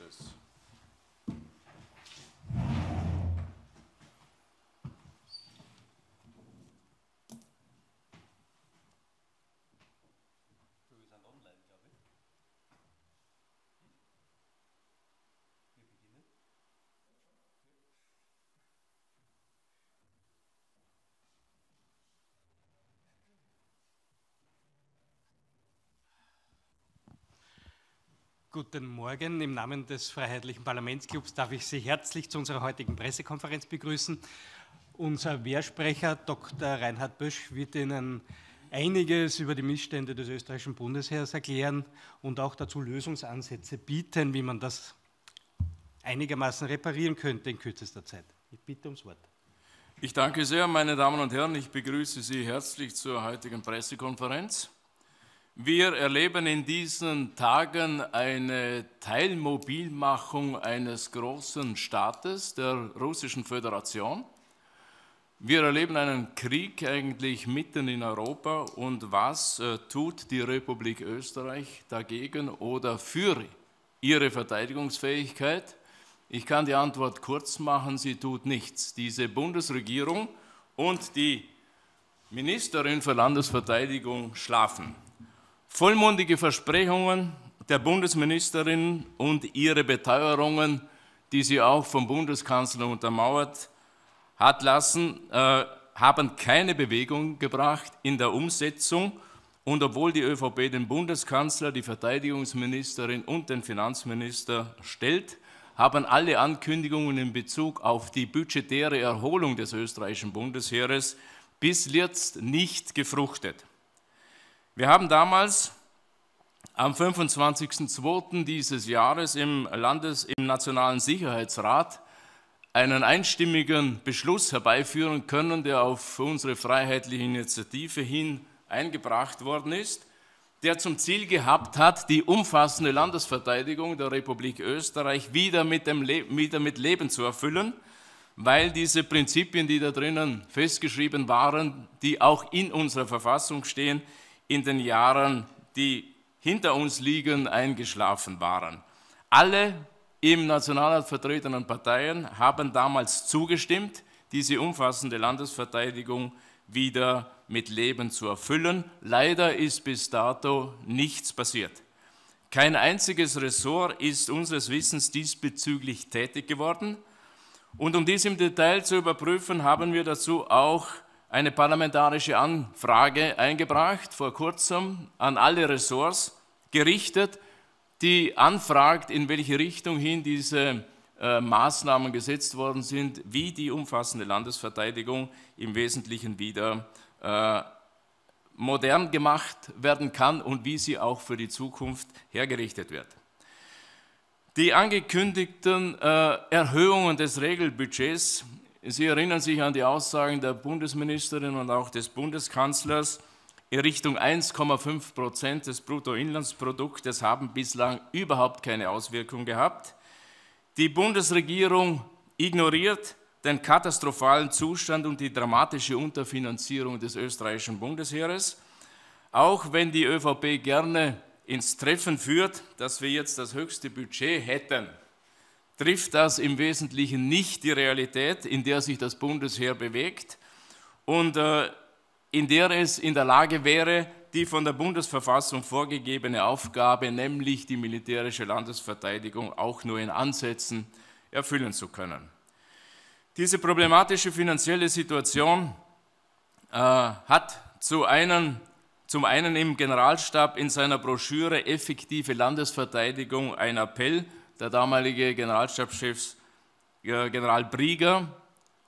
watched this. Guten Morgen. Im Namen des Freiheitlichen Parlamentsclubs darf ich Sie herzlich zu unserer heutigen Pressekonferenz begrüßen. Unser Wehrsprecher Dr. Reinhard Bösch wird Ihnen einiges über die Missstände des österreichischen Bundesheers erklären und auch dazu Lösungsansätze bieten, wie man das einigermaßen reparieren könnte in kürzester Zeit. Ich bitte ums Wort. Ich danke sehr, meine Damen und Herren. Ich begrüße Sie herzlich zur heutigen Pressekonferenz. Wir erleben in diesen Tagen eine Teilmobilmachung eines großen Staates, der Russischen Föderation. Wir erleben einen Krieg eigentlich mitten in Europa und was äh, tut die Republik Österreich dagegen oder für ihre Verteidigungsfähigkeit? Ich kann die Antwort kurz machen, sie tut nichts. Diese Bundesregierung und die Ministerin für Landesverteidigung schlafen. Vollmundige Versprechungen der Bundesministerin und ihre Beteuerungen, die sie auch vom Bundeskanzler untermauert hat lassen, äh, haben keine Bewegung gebracht in der Umsetzung. Und obwohl die ÖVP den Bundeskanzler, die Verteidigungsministerin und den Finanzminister stellt, haben alle Ankündigungen in Bezug auf die budgetäre Erholung des österreichischen Bundesheeres bis jetzt nicht gefruchtet. Wir haben damals am 25.02. dieses Jahres im Landes-, im Nationalen Sicherheitsrat einen einstimmigen Beschluss herbeiführen können, der auf unsere freiheitliche Initiative hin eingebracht worden ist, der zum Ziel gehabt hat, die umfassende Landesverteidigung der Republik Österreich wieder mit, dem Le wieder mit Leben zu erfüllen, weil diese Prinzipien, die da drinnen festgeschrieben waren, die auch in unserer Verfassung stehen, in den Jahren, die hinter uns liegen, eingeschlafen waren. Alle im Nationalrat vertretenen Parteien haben damals zugestimmt, diese umfassende Landesverteidigung wieder mit Leben zu erfüllen. Leider ist bis dato nichts passiert. Kein einziges Ressort ist unseres Wissens diesbezüglich tätig geworden. Und um dies im Detail zu überprüfen, haben wir dazu auch eine parlamentarische Anfrage eingebracht, vor kurzem, an alle Ressorts gerichtet, die anfragt, in welche Richtung hin diese äh, Maßnahmen gesetzt worden sind, wie die umfassende Landesverteidigung im Wesentlichen wieder äh, modern gemacht werden kann und wie sie auch für die Zukunft hergerichtet wird. Die angekündigten äh, Erhöhungen des Regelbudgets Sie erinnern sich an die Aussagen der Bundesministerin und auch des Bundeskanzlers in Richtung 1,5 Prozent des Bruttoinlandsproduktes haben bislang überhaupt keine Auswirkungen gehabt. Die Bundesregierung ignoriert den katastrophalen Zustand und die dramatische Unterfinanzierung des österreichischen Bundesheeres. Auch wenn die ÖVP gerne ins Treffen führt, dass wir jetzt das höchste Budget hätten trifft das im Wesentlichen nicht die Realität, in der sich das Bundesheer bewegt und äh, in der es in der Lage wäre, die von der Bundesverfassung vorgegebene Aufgabe, nämlich die militärische Landesverteidigung, auch nur in Ansätzen erfüllen zu können. Diese problematische finanzielle Situation äh, hat zu einen, zum einen im Generalstab in seiner Broschüre Effektive Landesverteidigung ein Appell der damalige Generalstabschef General Brieger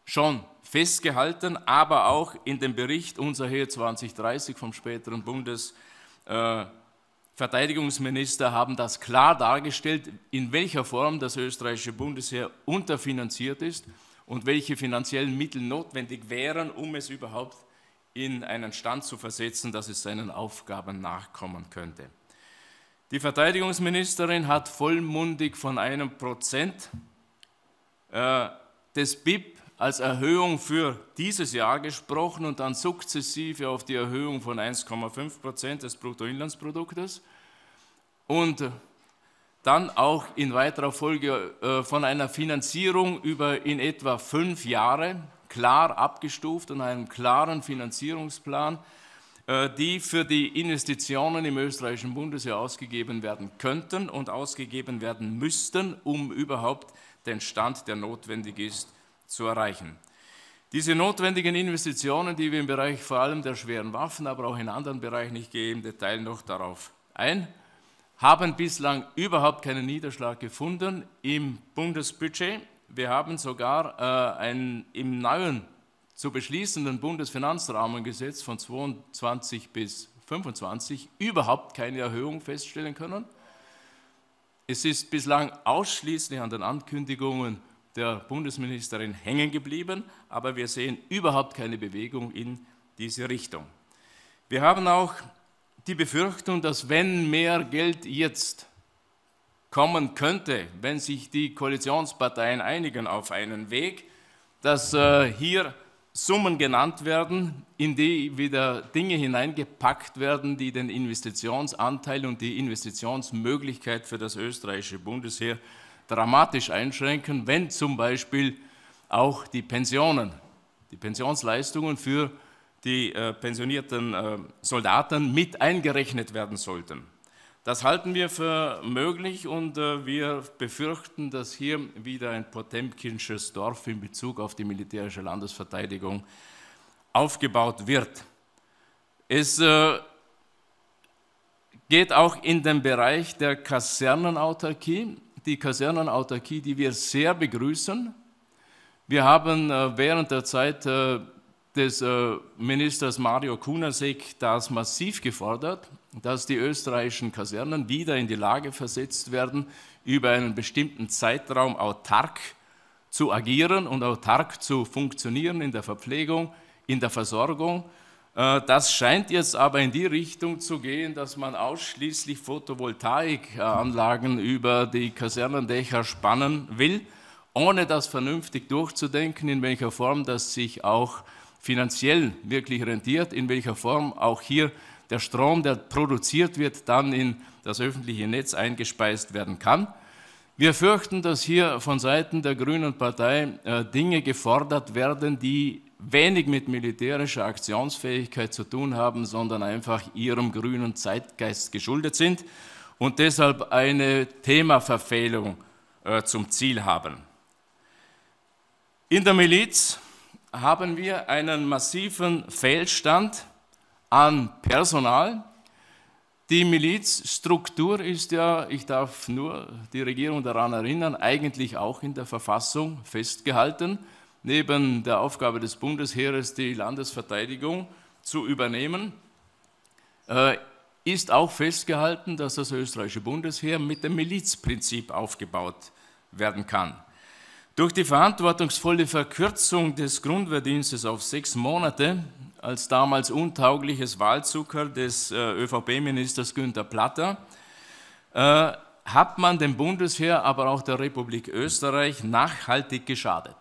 schon festgehalten, aber auch in dem Bericht Unser Heer 2030 vom späteren Bundesverteidigungsminister äh, haben das klar dargestellt, in welcher Form das österreichische Bundesheer unterfinanziert ist und welche finanziellen Mittel notwendig wären, um es überhaupt in einen Stand zu versetzen, dass es seinen Aufgaben nachkommen könnte. Die Verteidigungsministerin hat vollmundig von einem Prozent äh, des BIP als Erhöhung für dieses Jahr gesprochen und dann sukzessive auf die Erhöhung von 1,5 Prozent des Bruttoinlandsproduktes und dann auch in weiterer Folge äh, von einer Finanzierung über in etwa fünf Jahre klar abgestuft und einem klaren Finanzierungsplan äh, die für die Investitionen im österreichischen Bundesheer ausgegeben werden könnten und ausgegeben werden müssten, um überhaupt den Stand, der notwendig ist, zu erreichen. Diese notwendigen Investitionen, die wir im Bereich vor allem der schweren Waffen, aber auch in anderen Bereichen, ich gehe im Detail noch darauf ein, haben bislang überhaupt keinen Niederschlag gefunden im Bundesbudget. Wir haben sogar äh, ein, im neuen zu beschließenden Bundesfinanzrahmengesetz von 22 bis 25 überhaupt keine Erhöhung feststellen können. Es ist bislang ausschließlich an den Ankündigungen der Bundesministerin hängen geblieben, aber wir sehen überhaupt keine Bewegung in diese Richtung. Wir haben auch die Befürchtung, dass wenn mehr Geld jetzt kommen könnte, wenn sich die Koalitionsparteien einigen auf einen Weg, dass äh, hier Summen genannt werden, in die wieder Dinge hineingepackt werden, die den Investitionsanteil und die Investitionsmöglichkeit für das österreichische Bundesheer dramatisch einschränken, wenn zum Beispiel auch die Pensionen, die Pensionsleistungen für die äh, pensionierten äh, Soldaten mit eingerechnet werden sollten. Das halten wir für möglich und äh, wir befürchten, dass hier wieder ein potemkinsches Dorf in Bezug auf die militärische Landesverteidigung aufgebaut wird. Es äh, geht auch in den Bereich der Kasernenautarkie, die Kasernenautarkie, die wir sehr begrüßen. Wir haben äh, während der Zeit des Ministers Mario Kunasek das massiv gefordert dass die österreichischen Kasernen wieder in die Lage versetzt werden, über einen bestimmten Zeitraum autark zu agieren und autark zu funktionieren in der Verpflegung, in der Versorgung. Äh, das scheint jetzt aber in die Richtung zu gehen, dass man ausschließlich Photovoltaikanlagen über die Kasernendächer spannen will, ohne das vernünftig durchzudenken, in welcher Form das sich auch finanziell wirklich rentiert, in welcher Form auch hier der Strom, der produziert wird, dann in das öffentliche Netz eingespeist werden kann. Wir fürchten, dass hier von Seiten der Grünen Partei äh, Dinge gefordert werden, die wenig mit militärischer Aktionsfähigkeit zu tun haben, sondern einfach ihrem grünen Zeitgeist geschuldet sind und deshalb eine Themaverfehlung äh, zum Ziel haben. In der Miliz haben wir einen massiven Fehlstand an Personal. Die Milizstruktur ist ja, ich darf nur die Regierung daran erinnern, eigentlich auch in der Verfassung festgehalten, neben der Aufgabe des Bundesheeres die Landesverteidigung zu übernehmen, äh, ist auch festgehalten, dass das österreichische Bundesheer mit dem Milizprinzip aufgebaut werden kann. Durch die verantwortungsvolle Verkürzung des Grundwehrdienstes auf sechs Monate als damals untaugliches Wahlzucker des äh, ÖVP-Ministers Günther Platter, äh, hat man dem Bundesheer, aber auch der Republik Österreich nachhaltig geschadet.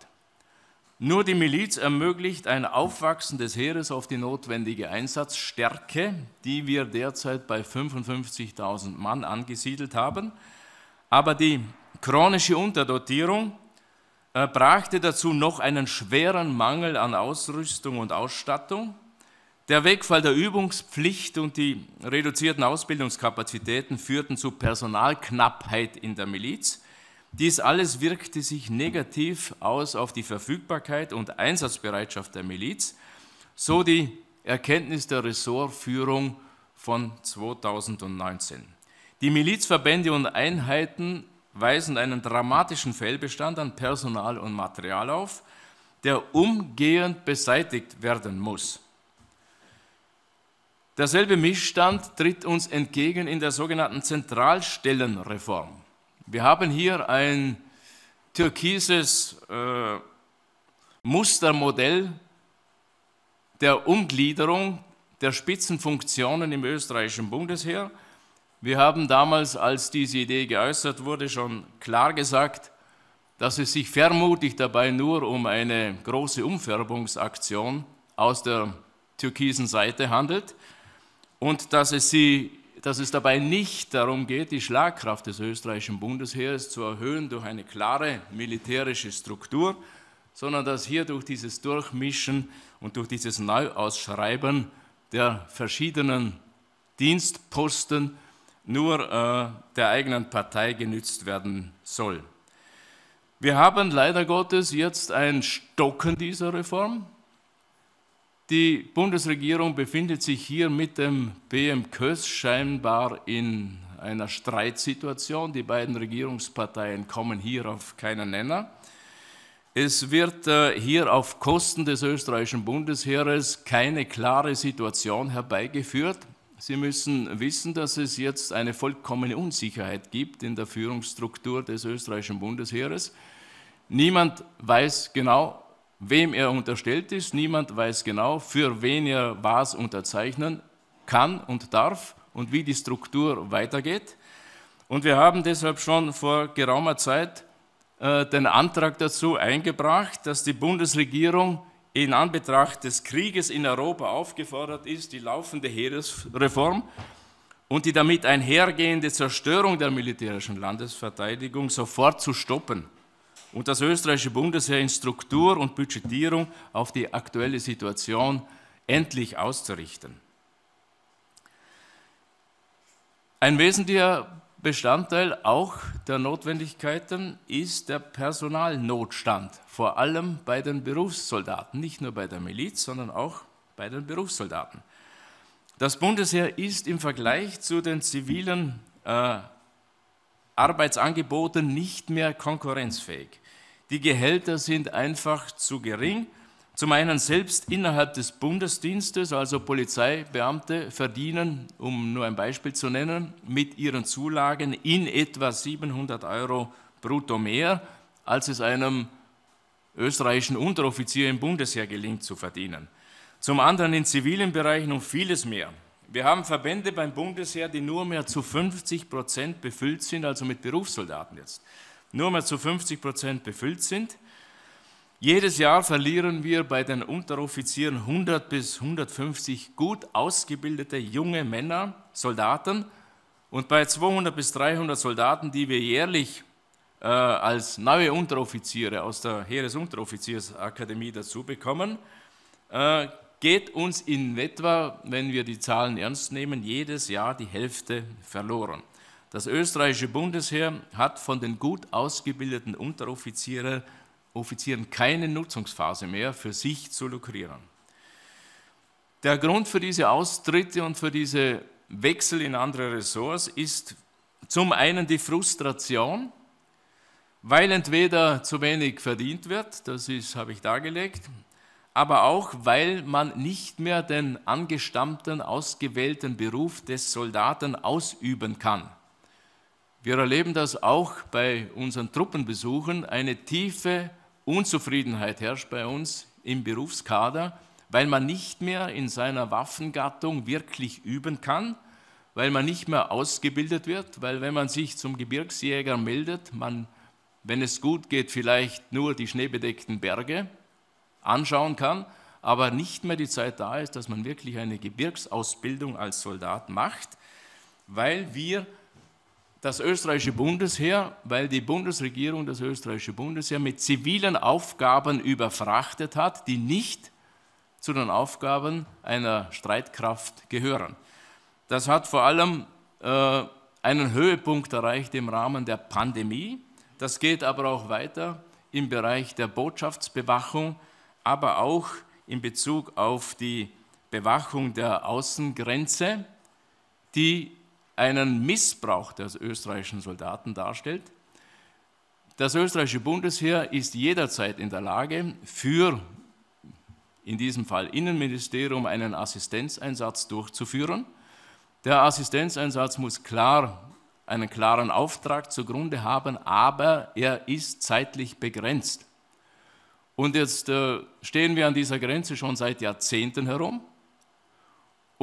Nur die Miliz ermöglicht ein Aufwachsen des Heeres auf die notwendige Einsatzstärke, die wir derzeit bei 55.000 Mann angesiedelt haben. Aber die chronische Unterdotierung brachte dazu noch einen schweren Mangel an Ausrüstung und Ausstattung, der Wegfall der Übungspflicht und die reduzierten Ausbildungskapazitäten führten zu Personalknappheit in der Miliz. Dies alles wirkte sich negativ aus auf die Verfügbarkeit und Einsatzbereitschaft der Miliz, so die Erkenntnis der Ressortführung von 2019. Die Milizverbände und Einheiten weisen einen dramatischen Fehlbestand an Personal und Material auf, der umgehend beseitigt werden muss. Derselbe Missstand tritt uns entgegen in der sogenannten Zentralstellenreform. Wir haben hier ein türkises äh, Mustermodell der Umgliederung der Spitzenfunktionen im österreichischen Bundesheer wir haben damals, als diese Idee geäußert wurde, schon klar gesagt, dass es sich vermutlich dabei nur um eine große Umfärbungsaktion aus der türkisen Seite handelt und dass es, sie, dass es dabei nicht darum geht, die Schlagkraft des österreichischen Bundesheeres zu erhöhen durch eine klare militärische Struktur, sondern dass hier durch dieses Durchmischen und durch dieses Neuausschreiben der verschiedenen Dienstposten nur äh, der eigenen Partei genützt werden soll. Wir haben leider Gottes jetzt ein Stocken dieser Reform. Die Bundesregierung befindet sich hier mit dem BMKÖS scheinbar in einer Streitsituation. Die beiden Regierungsparteien kommen hier auf keinen Nenner. Es wird äh, hier auf Kosten des österreichischen Bundesheeres keine klare Situation herbeigeführt. Sie müssen wissen, dass es jetzt eine vollkommene Unsicherheit gibt in der Führungsstruktur des österreichischen Bundesheeres. Niemand weiß genau, wem er unterstellt ist. Niemand weiß genau, für wen er was unterzeichnen kann und darf und wie die Struktur weitergeht. Und wir haben deshalb schon vor geraumer Zeit äh, den Antrag dazu eingebracht, dass die Bundesregierung in Anbetracht des Krieges in Europa aufgefordert ist, die laufende Heeresreform und die damit einhergehende Zerstörung der militärischen Landesverteidigung sofort zu stoppen und das österreichische Bundesheer in Struktur und Budgetierung auf die aktuelle Situation endlich auszurichten. Ein wesentlicher Bestandteil auch der Notwendigkeiten ist der Personalnotstand, vor allem bei den Berufssoldaten, nicht nur bei der Miliz, sondern auch bei den Berufssoldaten. Das Bundesheer ist im Vergleich zu den zivilen äh, Arbeitsangeboten nicht mehr konkurrenzfähig. Die Gehälter sind einfach zu gering zum einen selbst innerhalb des Bundesdienstes, also Polizeibeamte verdienen, um nur ein Beispiel zu nennen, mit ihren Zulagen in etwa 700 Euro brutto mehr, als es einem österreichischen Unteroffizier im Bundesheer gelingt zu verdienen. Zum anderen in zivilen Bereichen um vieles mehr. Wir haben Verbände beim Bundesheer, die nur mehr zu 50 Prozent befüllt sind, also mit Berufssoldaten jetzt, nur mehr zu 50 Prozent befüllt sind jedes Jahr verlieren wir bei den Unteroffizieren 100 bis 150 gut ausgebildete junge Männer, Soldaten. Und bei 200 bis 300 Soldaten, die wir jährlich äh, als neue Unteroffiziere aus der Heeresunteroffiziersakademie dazu bekommen, äh, geht uns in etwa, wenn wir die Zahlen ernst nehmen, jedes Jahr die Hälfte verloren. Das österreichische Bundesheer hat von den gut ausgebildeten Unteroffizieren Offizieren keine Nutzungsphase mehr für sich zu lukrieren. Der Grund für diese Austritte und für diese Wechsel in andere Ressorts ist zum einen die Frustration, weil entweder zu wenig verdient wird, das ist, habe ich dargelegt, aber auch, weil man nicht mehr den angestammten, ausgewählten Beruf des Soldaten ausüben kann. Wir erleben das auch bei unseren Truppenbesuchen, eine tiefe Unzufriedenheit herrscht bei uns im Berufskader, weil man nicht mehr in seiner Waffengattung wirklich üben kann, weil man nicht mehr ausgebildet wird, weil wenn man sich zum Gebirgsjäger meldet, man, wenn es gut geht, vielleicht nur die schneebedeckten Berge anschauen kann, aber nicht mehr die Zeit da ist, dass man wirklich eine Gebirgsausbildung als Soldat macht, weil wir das österreichische Bundesheer, weil die Bundesregierung das österreichische Bundesheer mit zivilen Aufgaben überfrachtet hat, die nicht zu den Aufgaben einer Streitkraft gehören. Das hat vor allem äh, einen Höhepunkt erreicht im Rahmen der Pandemie. Das geht aber auch weiter im Bereich der Botschaftsbewachung, aber auch in Bezug auf die Bewachung der Außengrenze, die einen Missbrauch der österreichischen Soldaten darstellt. Das österreichische Bundesheer ist jederzeit in der Lage, für in diesem Fall Innenministerium einen Assistenzeinsatz durchzuführen. Der Assistenzeinsatz muss klar einen klaren Auftrag zugrunde haben, aber er ist zeitlich begrenzt. Und jetzt äh, stehen wir an dieser Grenze schon seit Jahrzehnten herum.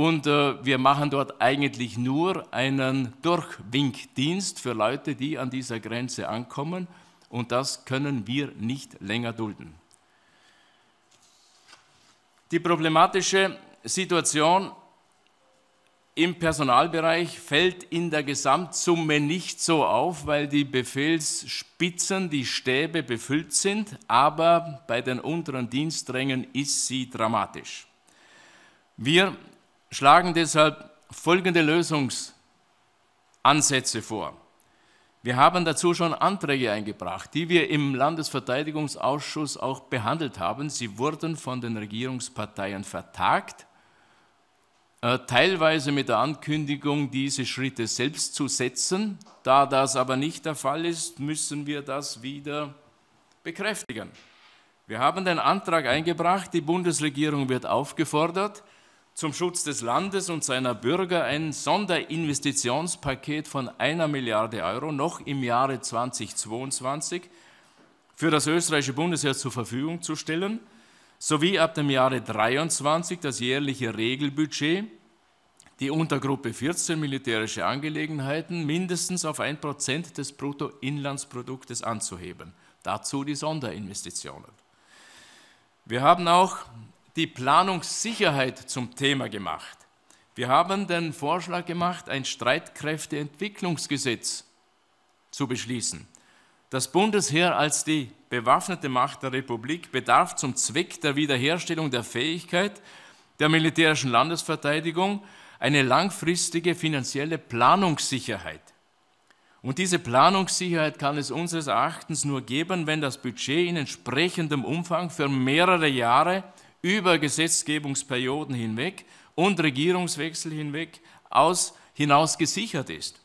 Und äh, wir machen dort eigentlich nur einen Durchwinkdienst für Leute, die an dieser Grenze ankommen. Und das können wir nicht länger dulden. Die problematische Situation im Personalbereich fällt in der Gesamtsumme nicht so auf, weil die Befehlsspitzen, die Stäbe befüllt sind, aber bei den unteren Diensträngen ist sie dramatisch. Wir schlagen deshalb folgende Lösungsansätze vor. Wir haben dazu schon Anträge eingebracht, die wir im Landesverteidigungsausschuss auch behandelt haben. Sie wurden von den Regierungsparteien vertagt, äh, teilweise mit der Ankündigung, diese Schritte selbst zu setzen. Da das aber nicht der Fall ist, müssen wir das wieder bekräftigen. Wir haben den Antrag eingebracht, die Bundesregierung wird aufgefordert, zum Schutz des Landes und seiner Bürger ein Sonderinvestitionspaket von einer Milliarde Euro noch im Jahre 2022 für das österreichische Bundesheer zur Verfügung zu stellen, sowie ab dem Jahre 2023 das jährliche Regelbudget, die Untergruppe 14 militärische Angelegenheiten mindestens auf 1% des Bruttoinlandsproduktes anzuheben. Dazu die Sonderinvestitionen. Wir haben auch die Planungssicherheit zum Thema gemacht. Wir haben den Vorschlag gemacht, ein Streitkräfteentwicklungsgesetz zu beschließen. Das Bundesheer als die bewaffnete Macht der Republik bedarf zum Zweck der Wiederherstellung der Fähigkeit der militärischen Landesverteidigung eine langfristige finanzielle Planungssicherheit. Und diese Planungssicherheit kann es unseres Erachtens nur geben, wenn das Budget in entsprechendem Umfang für mehrere Jahre über Gesetzgebungsperioden hinweg und Regierungswechsel hinweg aus, hinaus gesichert ist.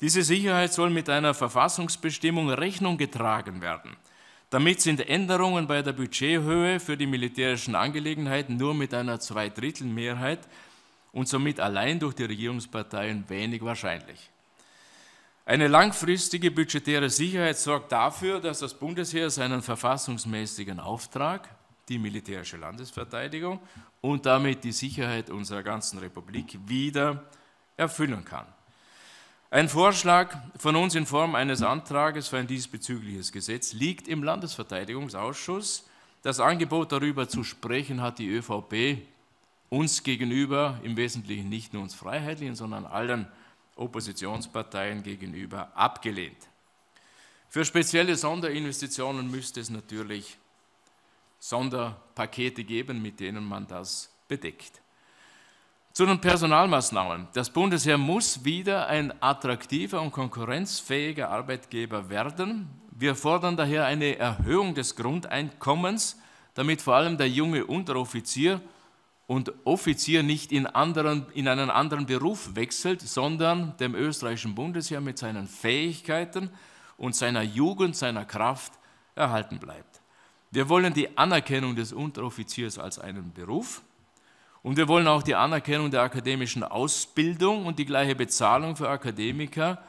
Diese Sicherheit soll mit einer Verfassungsbestimmung Rechnung getragen werden. Damit sind Änderungen bei der Budgethöhe für die militärischen Angelegenheiten nur mit einer Zweidrittelmehrheit und somit allein durch die Regierungsparteien wenig wahrscheinlich. Eine langfristige budgetäre Sicherheit sorgt dafür, dass das Bundesheer seinen verfassungsmäßigen Auftrag, die militärische Landesverteidigung und damit die Sicherheit unserer ganzen Republik wieder erfüllen kann. Ein Vorschlag von uns in Form eines Antrages für ein diesbezügliches Gesetz liegt im Landesverteidigungsausschuss. Das Angebot darüber zu sprechen hat die ÖVP uns gegenüber, im Wesentlichen nicht nur uns Freiheitlichen, sondern allen Oppositionsparteien gegenüber abgelehnt. Für spezielle Sonderinvestitionen müsste es natürlich Sonderpakete geben, mit denen man das bedeckt. Zu den Personalmaßnahmen. Das Bundesheer muss wieder ein attraktiver und konkurrenzfähiger Arbeitgeber werden. Wir fordern daher eine Erhöhung des Grundeinkommens, damit vor allem der junge Unteroffizier und Offizier nicht in, anderen, in einen anderen Beruf wechselt, sondern dem österreichischen Bundesheer mit seinen Fähigkeiten und seiner Jugend, seiner Kraft erhalten bleibt. Wir wollen die Anerkennung des Unteroffiziers als einen Beruf und wir wollen auch die Anerkennung der akademischen Ausbildung und die gleiche Bezahlung für Akademiker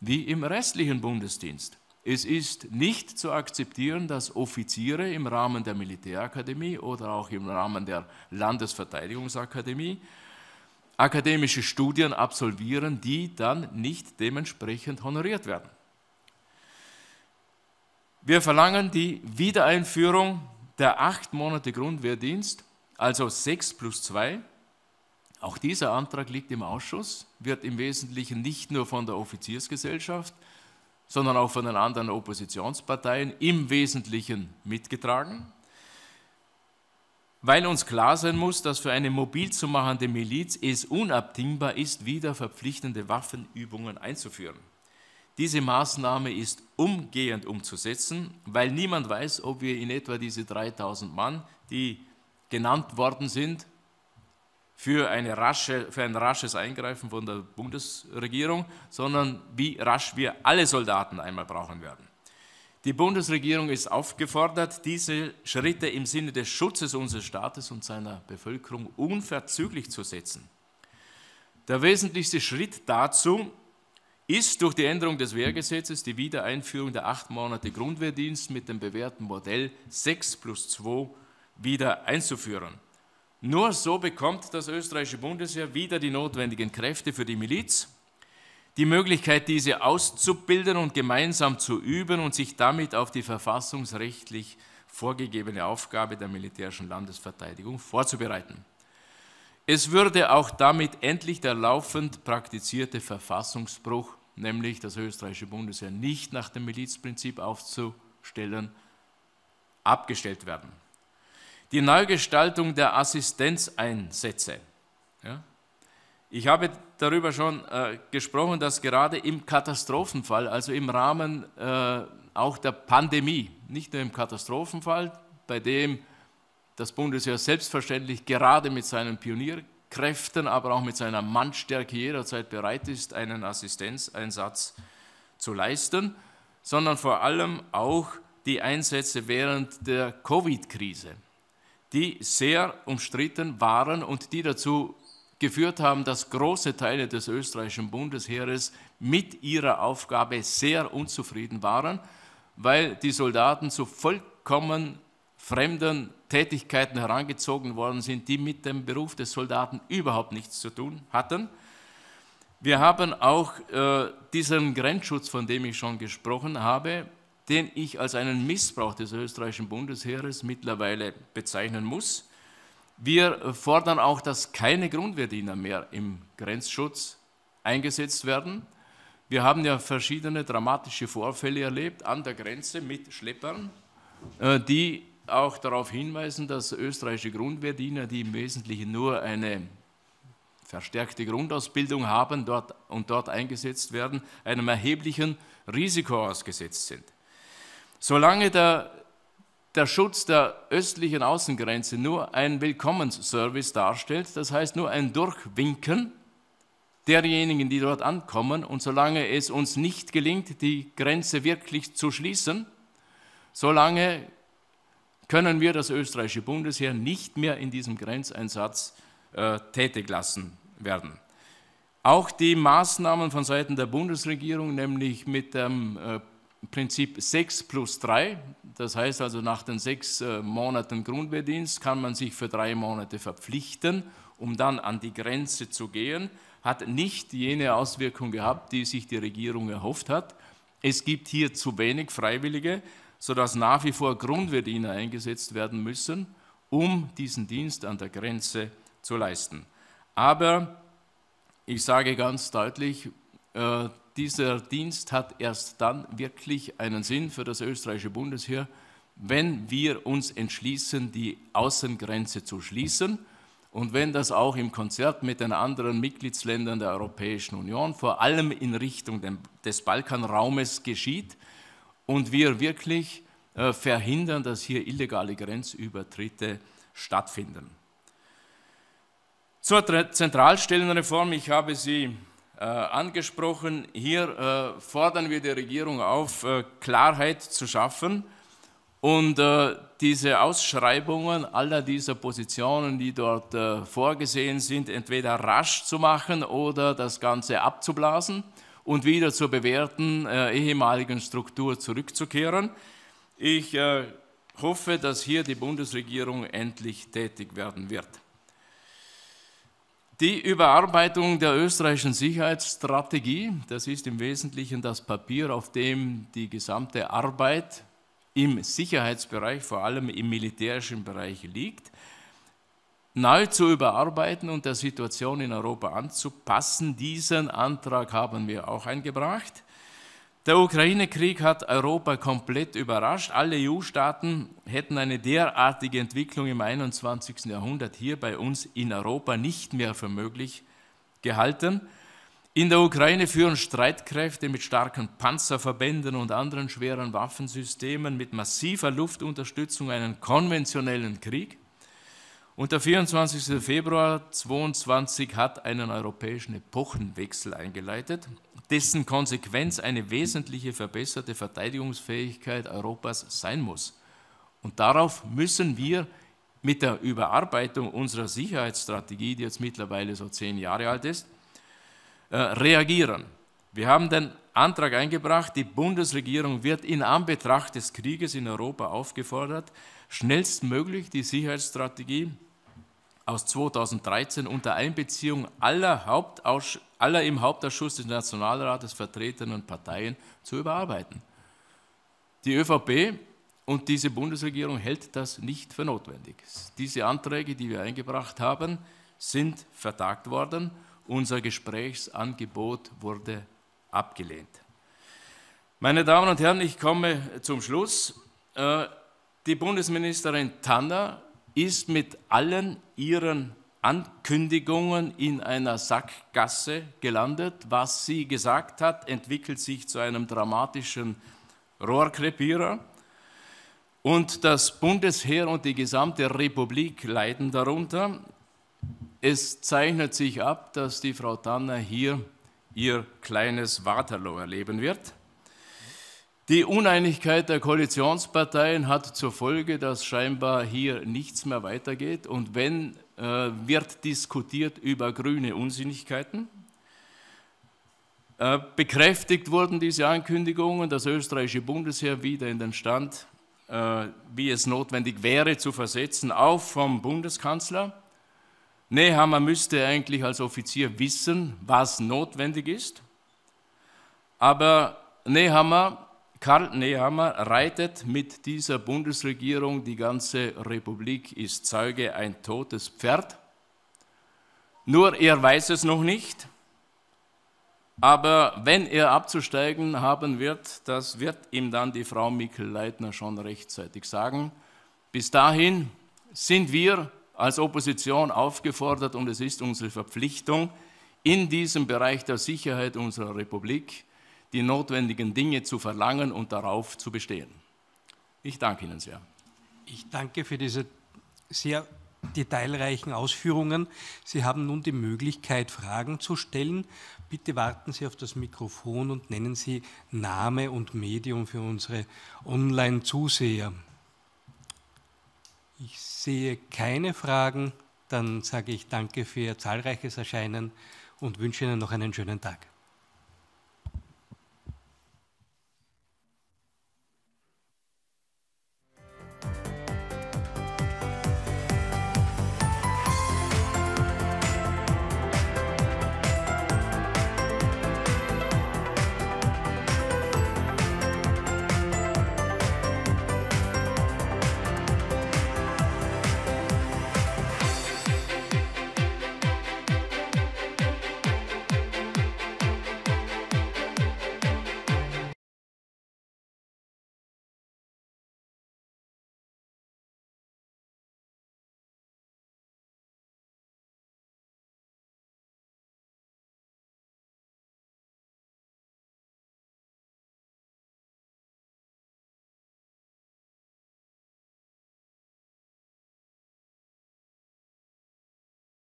wie im restlichen Bundesdienst. Es ist nicht zu akzeptieren, dass Offiziere im Rahmen der Militärakademie oder auch im Rahmen der Landesverteidigungsakademie akademische Studien absolvieren, die dann nicht dementsprechend honoriert werden. Wir verlangen die Wiedereinführung der acht Monate Grundwehrdienst, also sechs plus zwei. Auch dieser Antrag liegt im Ausschuss, wird im Wesentlichen nicht nur von der Offiziersgesellschaft, sondern auch von den anderen Oppositionsparteien im Wesentlichen mitgetragen, weil uns klar sein muss, dass für eine mobil zu machende Miliz es unabdingbar ist, wieder verpflichtende Waffenübungen einzuführen. Diese Maßnahme ist umgehend umzusetzen, weil niemand weiß, ob wir in etwa diese 3000 Mann, die genannt worden sind, für, eine rasche, für ein rasches Eingreifen von der Bundesregierung, sondern wie rasch wir alle Soldaten einmal brauchen werden. Die Bundesregierung ist aufgefordert, diese Schritte im Sinne des Schutzes unseres Staates und seiner Bevölkerung unverzüglich zu setzen. Der wesentlichste Schritt dazu ist durch die Änderung des Wehrgesetzes die Wiedereinführung der acht Monate Grundwehrdienst mit dem bewährten Modell 6 plus 2 wieder einzuführen. Nur so bekommt das österreichische Bundesheer wieder die notwendigen Kräfte für die Miliz, die Möglichkeit, diese auszubilden und gemeinsam zu üben und sich damit auf die verfassungsrechtlich vorgegebene Aufgabe der militärischen Landesverteidigung vorzubereiten. Es würde auch damit endlich der laufend praktizierte Verfassungsbruch, nämlich das österreichische Bundesheer nicht nach dem Milizprinzip aufzustellen, abgestellt werden. Die Neugestaltung der Assistenzeinsätze. Ja? Ich habe darüber schon äh, gesprochen, dass gerade im Katastrophenfall, also im Rahmen äh, auch der Pandemie, nicht nur im Katastrophenfall, bei dem das Bundesheer selbstverständlich gerade mit seinen Pionierkräften, aber auch mit seiner Mannstärke jederzeit bereit ist, einen Assistenzeinsatz zu leisten, sondern vor allem auch die Einsätze während der Covid-Krise, die sehr umstritten waren und die dazu geführt haben, dass große Teile des österreichischen Bundesheeres mit ihrer Aufgabe sehr unzufrieden waren, weil die Soldaten zu vollkommen fremden Tätigkeiten herangezogen worden sind, die mit dem Beruf des Soldaten überhaupt nichts zu tun hatten. Wir haben auch äh, diesen Grenzschutz, von dem ich schon gesprochen habe, den ich als einen Missbrauch des österreichischen Bundesheeres mittlerweile bezeichnen muss. Wir fordern auch, dass keine Grundwehrdiener mehr im Grenzschutz eingesetzt werden. Wir haben ja verschiedene dramatische Vorfälle erlebt an der Grenze mit Schleppern, äh, die auch darauf hinweisen, dass österreichische Grundwehrdiener, die im Wesentlichen nur eine verstärkte Grundausbildung haben dort und dort eingesetzt werden, einem erheblichen Risiko ausgesetzt sind. Solange der, der Schutz der östlichen Außengrenze nur ein Willkommensservice darstellt, das heißt nur ein Durchwinken derjenigen, die dort ankommen, und solange es uns nicht gelingt, die Grenze wirklich zu schließen, solange können wir das österreichische Bundesheer nicht mehr in diesem Grenzeinsatz äh, tätig lassen werden. Auch die Maßnahmen von Seiten der Bundesregierung, nämlich mit dem äh, Prinzip 6 plus 3, das heißt also nach den sechs äh, Monaten Grundwehrdienst kann man sich für drei Monate verpflichten, um dann an die Grenze zu gehen, hat nicht jene Auswirkung gehabt, die sich die Regierung erhofft hat. Es gibt hier zu wenig Freiwillige, sodass nach wie vor Grundverdiener eingesetzt werden müssen, um diesen Dienst an der Grenze zu leisten. Aber ich sage ganz deutlich, äh, dieser Dienst hat erst dann wirklich einen Sinn für das österreichische Bundesheer, wenn wir uns entschließen, die Außengrenze zu schließen und wenn das auch im Konzert mit den anderen Mitgliedsländern der Europäischen Union, vor allem in Richtung des Balkanraumes geschieht, und wir wirklich äh, verhindern, dass hier illegale Grenzübertritte stattfinden. Zur Zentralstellenreform, ich habe sie äh, angesprochen. Hier äh, fordern wir die Regierung auf, Klarheit zu schaffen und diese Ausschreibungen aller dieser Positionen, die dort vorgesehen sind, entweder rasch zu machen oder das Ganze abzublasen und wieder zur bewährten äh, ehemaligen Struktur zurückzukehren. Ich äh, hoffe, dass hier die Bundesregierung endlich tätig werden wird. Die Überarbeitung der österreichischen Sicherheitsstrategie, das ist im Wesentlichen das Papier, auf dem die gesamte Arbeit im Sicherheitsbereich, vor allem im militärischen Bereich liegt, neu zu überarbeiten und der Situation in Europa anzupassen. Diesen Antrag haben wir auch eingebracht. Der Ukraine-Krieg hat Europa komplett überrascht. Alle EU-Staaten hätten eine derartige Entwicklung im 21. Jahrhundert hier bei uns in Europa nicht mehr für möglich gehalten. In der Ukraine führen Streitkräfte mit starken Panzerverbänden und anderen schweren Waffensystemen mit massiver Luftunterstützung einen konventionellen Krieg. Und der 24. Februar 2022 hat einen europäischen Epochenwechsel eingeleitet, dessen Konsequenz eine wesentliche verbesserte Verteidigungsfähigkeit Europas sein muss. Und darauf müssen wir mit der Überarbeitung unserer Sicherheitsstrategie, die jetzt mittlerweile so zehn Jahre alt ist, äh, reagieren. Wir haben den Antrag eingebracht, die Bundesregierung wird in Anbetracht des Krieges in Europa aufgefordert, schnellstmöglich die Sicherheitsstrategie aus 2013 unter Einbeziehung aller, aller im Hauptausschuss des Nationalrates vertretenen Parteien zu überarbeiten. Die ÖVP und diese Bundesregierung hält das nicht für notwendig. Diese Anträge, die wir eingebracht haben, sind vertagt worden. Unser Gesprächsangebot wurde abgelehnt. Meine Damen und Herren, ich komme zum Schluss. Äh, die Bundesministerin Tanner ist mit allen ihren Ankündigungen in einer Sackgasse gelandet. Was sie gesagt hat, entwickelt sich zu einem dramatischen Rohrkrepierer. Und das Bundesheer und die gesamte Republik leiden darunter. Es zeichnet sich ab, dass die Frau Tanner hier ihr kleines Waterloo erleben wird. Die Uneinigkeit der Koalitionsparteien hat zur Folge, dass scheinbar hier nichts mehr weitergeht. Und wenn, äh, wird diskutiert über grüne Unsinnigkeiten. Äh, bekräftigt wurden diese Ankündigungen, das österreichische Bundesheer wieder in den Stand, äh, wie es notwendig wäre, zu versetzen, auch vom Bundeskanzler. Nehammer müsste eigentlich als Offizier wissen, was notwendig ist. Aber Nehammer, Karl Nehammer reitet mit dieser Bundesregierung, die ganze Republik ist Zeuge, ein totes Pferd. Nur er weiß es noch nicht. Aber wenn er abzusteigen haben wird, das wird ihm dann die Frau Mikkel-Leitner schon rechtzeitig sagen. Bis dahin sind wir als Opposition aufgefordert und es ist unsere Verpflichtung, in diesem Bereich der Sicherheit unserer Republik die notwendigen Dinge zu verlangen und darauf zu bestehen. Ich danke Ihnen sehr. Ich danke für diese sehr detailreichen Ausführungen. Sie haben nun die Möglichkeit, Fragen zu stellen. Bitte warten Sie auf das Mikrofon und nennen Sie Name und Medium für unsere Online-Zuseher. Ich sehe keine Fragen. Dann sage ich danke für Ihr zahlreiches Erscheinen und wünsche Ihnen noch einen schönen Tag.